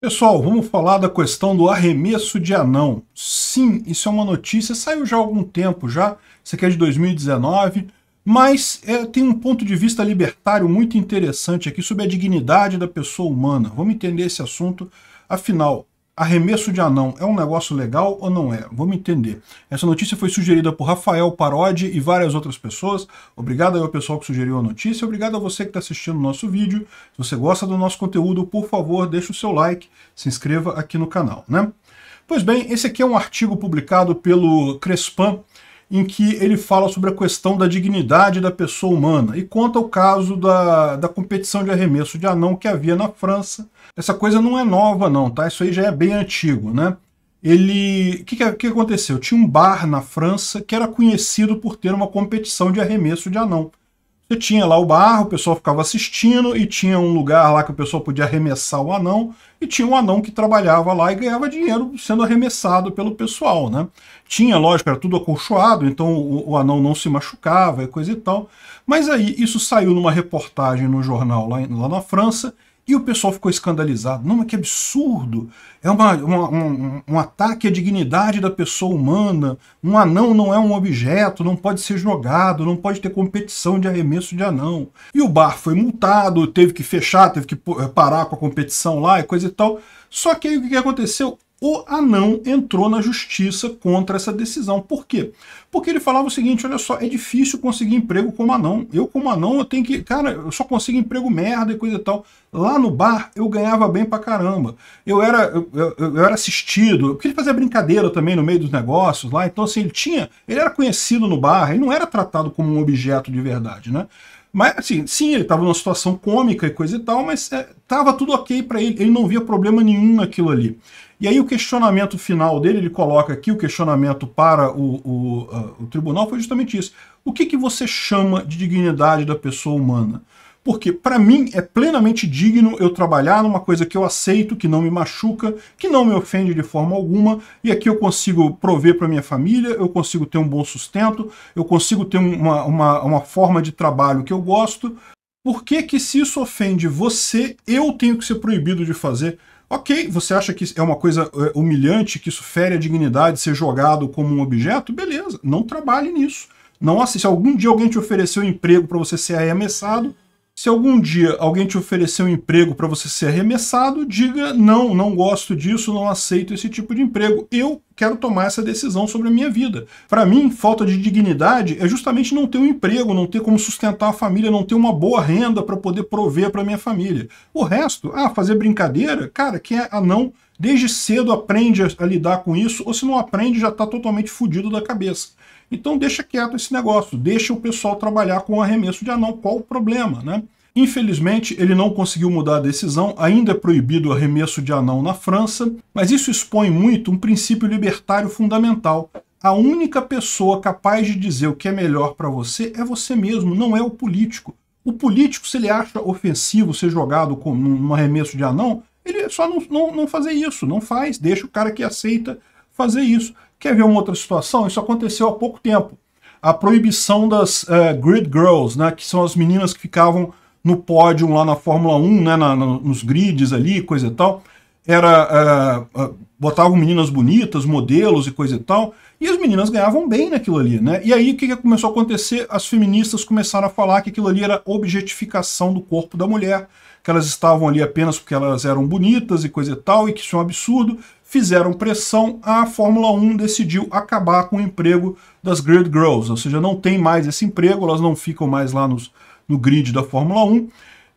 Pessoal, vamos falar da questão do arremesso de anão. Sim, isso é uma notícia, saiu já há algum tempo já, isso aqui é de 2019, mas é, tem um ponto de vista libertário muito interessante aqui sobre a dignidade da pessoa humana. Vamos entender esse assunto. Afinal, Arremesso de anão é um negócio legal ou não é? Vamos entender. Essa notícia foi sugerida por Rafael Parodi e várias outras pessoas. Obrigado ao pessoal que sugeriu a notícia. Obrigado a você que está assistindo o nosso vídeo. Se você gosta do nosso conteúdo, por favor, deixe o seu like, se inscreva aqui no canal, né? Pois bem, esse aqui é um artigo publicado pelo Crespan, em que ele fala sobre a questão da dignidade da pessoa humana e conta o caso da, da competição de arremesso de anão que havia na França. Essa coisa não é nova não, tá? Isso aí já é bem antigo, né? Ele... O que, que, que aconteceu? Tinha um bar na França que era conhecido por ter uma competição de arremesso de anão. Você tinha lá o bar, o pessoal ficava assistindo, e tinha um lugar lá que o pessoal podia arremessar o anão, e tinha um anão que trabalhava lá e ganhava dinheiro sendo arremessado pelo pessoal, né? Tinha, lógico, era tudo acolchoado, então o, o anão não se machucava e coisa e tal. Mas aí isso saiu numa reportagem no jornal lá, lá na França, e o pessoal ficou escandalizado. Não, mas que absurdo! É uma, uma, um, um ataque à dignidade da pessoa humana. Um anão não é um objeto, não pode ser jogado, não pode ter competição de arremesso de anão. E o bar foi multado, teve que fechar, teve que eh, parar com a competição lá e coisa e tal. Só que aí o que aconteceu? o anão entrou na justiça contra essa decisão. Por quê? Porque ele falava o seguinte, olha só, é difícil conseguir emprego como anão. Eu como anão, eu tenho que, cara, eu só consigo emprego merda e coisa e tal. Lá no bar, eu ganhava bem pra caramba. Eu era, eu, eu, eu era assistido, porque ele fazia brincadeira também no meio dos negócios lá, então assim, ele tinha, ele era conhecido no bar, ele não era tratado como um objeto de verdade, né? Mas, assim, sim, ele estava numa situação cômica e coisa e tal, mas estava é, tudo ok para ele, ele não via problema nenhum naquilo ali. E aí o questionamento final dele, ele coloca aqui, o questionamento para o, o, uh, o tribunal foi justamente isso. O que, que você chama de dignidade da pessoa humana? Porque para mim é plenamente digno eu trabalhar numa coisa que eu aceito, que não me machuca, que não me ofende de forma alguma, e aqui eu consigo prover para minha família, eu consigo ter um bom sustento, eu consigo ter uma, uma, uma forma de trabalho que eu gosto. Por que, que se isso ofende você, eu tenho que ser proibido de fazer? Ok, você acha que é uma coisa é, humilhante, que isso fere a dignidade, de ser jogado como um objeto? Beleza, não trabalhe nisso. Não assista. Se algum dia alguém te ofereceu um emprego para você ser arremessado, se algum dia alguém te oferecer um emprego para você ser arremessado, diga não, não gosto disso, não aceito esse tipo de emprego. Eu quero tomar essa decisão sobre a minha vida. Para mim, falta de dignidade é justamente não ter um emprego, não ter como sustentar a família, não ter uma boa renda para poder prover para minha família. O resto, ah, fazer brincadeira, cara, que é a não desde cedo aprende a lidar com isso, ou se não aprende já está totalmente fudido da cabeça. Então deixa quieto esse negócio, deixa o pessoal trabalhar com arremesso de anão, qual o problema, né? Infelizmente, ele não conseguiu mudar a decisão, ainda é proibido o arremesso de anão na França, mas isso expõe muito um princípio libertário fundamental. A única pessoa capaz de dizer o que é melhor para você é você mesmo, não é o político. O político, se ele acha ofensivo ser jogado com, um arremesso de anão, ele só não, não, não fazer isso, não faz, deixa o cara que aceita fazer isso. Quer ver uma outra situação? Isso aconteceu há pouco tempo. A proibição das uh, grid girls, né, que são as meninas que ficavam no pódio lá na Fórmula 1, né, na, na, nos grids ali, coisa e tal. Era, uh, uh, botavam meninas bonitas, modelos e coisa e tal, e as meninas ganhavam bem naquilo ali, né? E aí o que, que começou a acontecer? As feministas começaram a falar que aquilo ali era objetificação do corpo da mulher, que elas estavam ali apenas porque elas eram bonitas e coisa e tal, e que isso é um absurdo, fizeram pressão, a Fórmula 1 decidiu acabar com o emprego das grid girls, ou seja, não tem mais esse emprego, elas não ficam mais lá nos, no grid da Fórmula 1,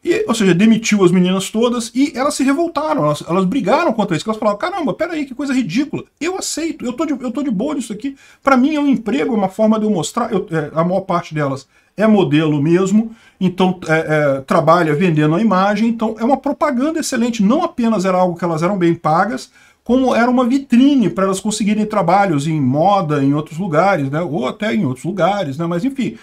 e, ou seja, demitiu as meninas todas e elas se revoltaram, elas, elas brigaram contra isso, elas falaram, caramba, peraí, que coisa ridícula, eu aceito, eu tô de, eu tô de boa nisso aqui, para mim é um emprego, é uma forma de eu mostrar, eu, é, a maior parte delas é modelo mesmo, então é, é, trabalha vendendo a imagem, então é uma propaganda excelente, não apenas era algo que elas eram bem pagas, como era uma vitrine para elas conseguirem trabalhos em moda, em outros lugares, né? ou até em outros lugares, né? mas enfim.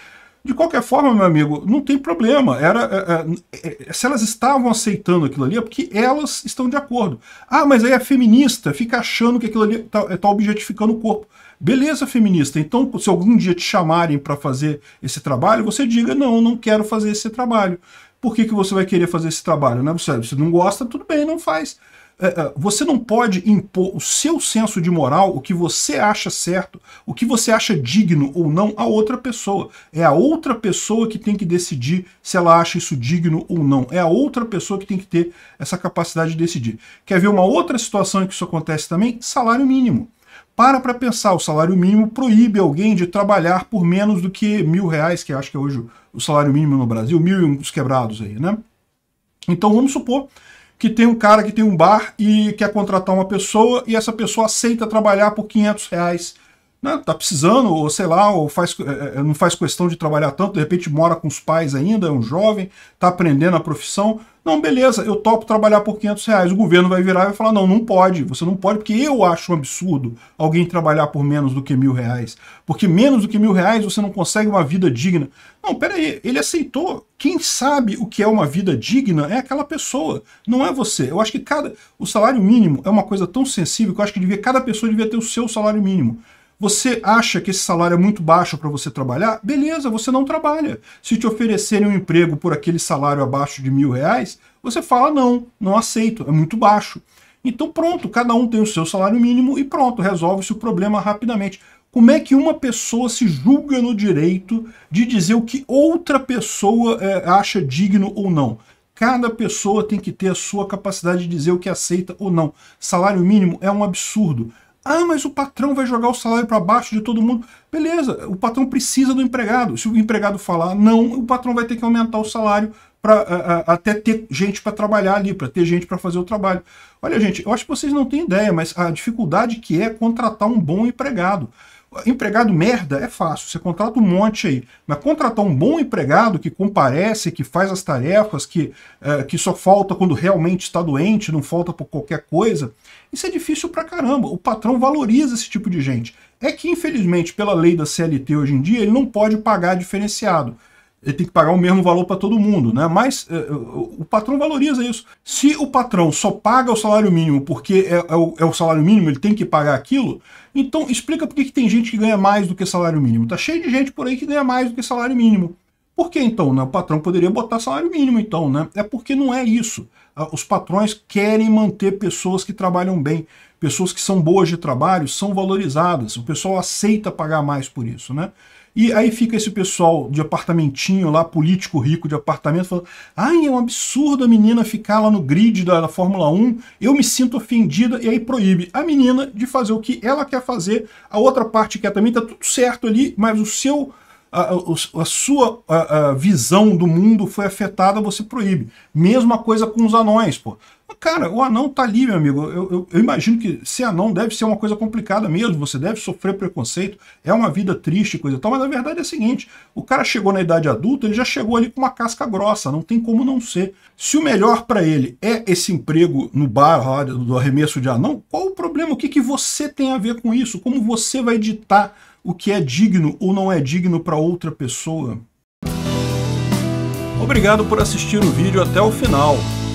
De qualquer forma, meu amigo, não tem problema. Era, é, é, é se elas estavam aceitando aquilo ali, é porque elas estão de acordo. Ah, mas aí a é feminista fica achando que aquilo ali está é, tá objetificando o corpo. Beleza, feminista. Então, se algum dia te chamarem para fazer esse trabalho, você diga, não, não quero fazer esse trabalho. Por que, que você vai querer fazer esse trabalho? Né? Você, você não gosta, tudo bem, não faz. É, é, você não pode impor o seu senso de moral, o que você acha certo, o que você acha digno ou não a outra pessoa. É a outra pessoa que tem que decidir se ela acha isso digno ou não. É a outra pessoa que tem que ter essa capacidade de decidir. Quer ver uma outra situação em que isso acontece também? Salário mínimo. Para para pensar, o salário mínimo proíbe alguém de trabalhar por menos do que mil reais, que acho que é hoje o salário mínimo no Brasil, mil e uns quebrados aí, né? Então vamos supor que tem um cara que tem um bar e quer contratar uma pessoa e essa pessoa aceita trabalhar por 500 reais né, tá precisando, ou sei lá, ou faz, é, é, não faz questão de trabalhar tanto, de repente mora com os pais ainda, é um jovem, tá aprendendo a profissão. Não, beleza, eu topo trabalhar por 500 reais. O governo vai virar e vai falar, não, não pode, você não pode, porque eu acho um absurdo alguém trabalhar por menos do que mil reais. Porque menos do que mil reais você não consegue uma vida digna. Não, peraí, ele aceitou. Quem sabe o que é uma vida digna é aquela pessoa, não é você. Eu acho que cada... O salário mínimo é uma coisa tão sensível que eu acho que devia, cada pessoa devia ter o seu salário mínimo. Você acha que esse salário é muito baixo para você trabalhar? Beleza, você não trabalha. Se te oferecerem um emprego por aquele salário abaixo de mil reais, você fala não, não aceito, é muito baixo. Então pronto, cada um tem o seu salário mínimo e pronto, resolve-se o problema rapidamente. Como é que uma pessoa se julga no direito de dizer o que outra pessoa é, acha digno ou não? Cada pessoa tem que ter a sua capacidade de dizer o que aceita ou não. Salário mínimo é um absurdo. Ah, mas o patrão vai jogar o salário para baixo de todo mundo. Beleza, o patrão precisa do empregado. Se o empregado falar não, o patrão vai ter que aumentar o salário para até ter gente para trabalhar ali, para ter gente para fazer o trabalho. Olha, gente, eu acho que vocês não têm ideia, mas a dificuldade que é contratar um bom empregado. Empregado merda é fácil, você contrata um monte aí. Mas contratar um bom empregado que comparece, que faz as tarefas, que, é, que só falta quando realmente está doente, não falta por qualquer coisa, isso é difícil pra caramba. O patrão valoriza esse tipo de gente. É que, infelizmente, pela lei da CLT hoje em dia, ele não pode pagar diferenciado ele tem que pagar o mesmo valor para todo mundo, né? Mas é, é, o patrão valoriza isso. Se o patrão só paga o salário mínimo porque é, é, o, é o, salário mínimo, ele tem que pagar aquilo, então explica por que tem gente que ganha mais do que salário mínimo. Tá cheio de gente por aí que ganha mais do que salário mínimo. Por que então? Né? O patrão poderia botar salário mínimo, então, né? É porque não é isso. Ah, os patrões querem manter pessoas que trabalham bem. Pessoas que são boas de trabalho são valorizadas. O pessoal aceita pagar mais por isso, né? E aí fica esse pessoal de apartamentinho lá, político rico de apartamento, falando: ai, é um absurdo a menina ficar lá no grid da, da Fórmula 1, eu me sinto ofendida, e aí proíbe a menina de fazer o que ela quer fazer, a outra parte quer também, tá tudo certo ali, mas o seu a, a, a, sua a, visão do mundo foi afetada, você proíbe. Mesma coisa com os anões, pô. Cara, o anão tá ali, meu amigo. Eu, eu, eu, imagino que ser anão deve ser uma coisa complicada mesmo. Você deve sofrer preconceito. É uma vida triste, coisa e tal. Mas a verdade é a seguinte: o cara chegou na idade adulta, ele já chegou ali com uma casca grossa. Não tem como não ser. Se o melhor para ele é esse emprego no bar do arremesso de anão, qual o problema? O que, que você tem a ver com isso? Como você vai ditar o que é digno ou não é digno para outra pessoa? Obrigado por assistir o vídeo até o final.